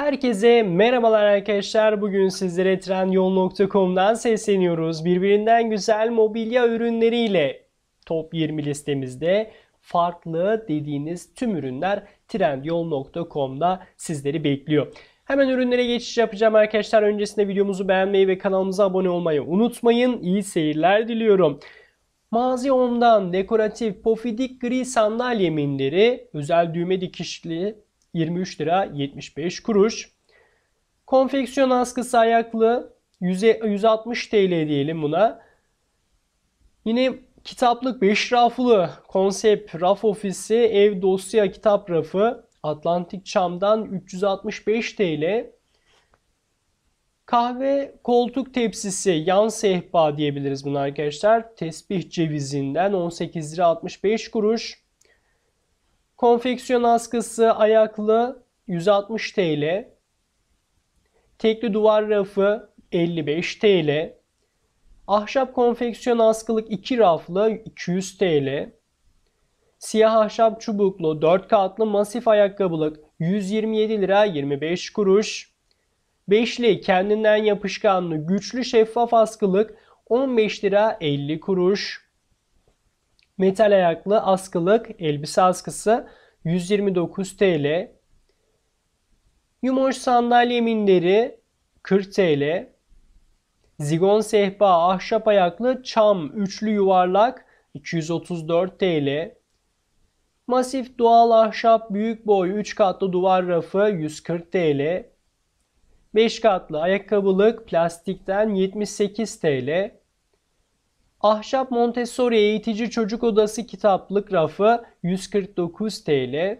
Herkese merhabalar arkadaşlar. Bugün sizlere trendyol.com'dan sesleniyoruz. Birbirinden güzel mobilya ürünleriyle top 20 listemizde farklı dediğiniz tüm ürünler trendyol.com'da sizleri bekliyor. Hemen ürünlere geçiş yapacağım arkadaşlar. Öncesinde videomuzu beğenmeyi ve kanalımıza abone olmayı unutmayın. İyi seyirler diliyorum. Mazi Om'dan dekoratif pofidik gri sandalye minderi özel düğme dikişli 23 lira 75 kuruş. Konfeksiyon askısı ayaklı 160 TL diyelim buna. Yine kitaplık 5 raflı konsept raf ofisi ev dosya kitap rafı Atlantik Çam'dan 365 TL. Kahve koltuk tepsisi yan sehpa diyebiliriz bunu arkadaşlar. Tesbih cevizinden 18 lira 65 kuruş. Konfeksiyon askısı ayaklı 160 TL. Tekli duvar rafı 55 TL. Ahşap konfeksiyon askılık 2 raflı 200 TL. Siyah ahşap çubuklu 4 katlı masif ayakkabılık 127 lira 25 kuruş. Beşli kendinden yapışkanlı güçlü şeffaf askılık 15 lira 50 kuruş. Metal ayaklı askılık elbise askısı 129 TL. Yumoş sandalye minderi 40 TL. Zigon sehpa ahşap ayaklı çam üçlü yuvarlak 234 TL. Masif doğal ahşap büyük boy 3 katlı duvar rafı 140 TL. 5 katlı ayakkabılık plastikten 78 TL. Ahşap Montessori Eğitici Çocuk Odası kitaplık rafı 149 TL.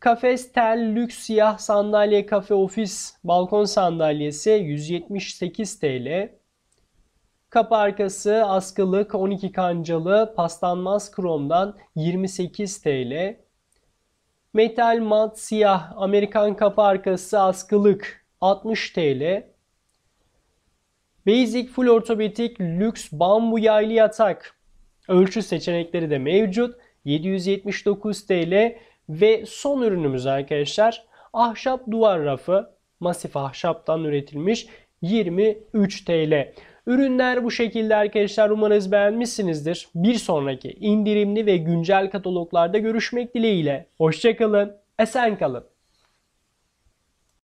Kafes tel lüks siyah sandalye kafe ofis balkon sandalyesi 178 TL. Kapı arkası askılık 12 kancalı paslanmaz kromdan 28 TL. Metal mat siyah Amerikan kapı arkası askılık 60 TL. Basic, full ortopedik, lüks, bambu yaylı yatak. Ölçü seçenekleri de mevcut. 779 TL ve son ürünümüz arkadaşlar ahşap duvar rafı masif ahşaptan üretilmiş 23 TL. Ürünler bu şekilde arkadaşlar umarız beğenmişsinizdir. Bir sonraki indirimli ve güncel kataloglarda görüşmek dileğiyle. Hoşçakalın, esen kalın.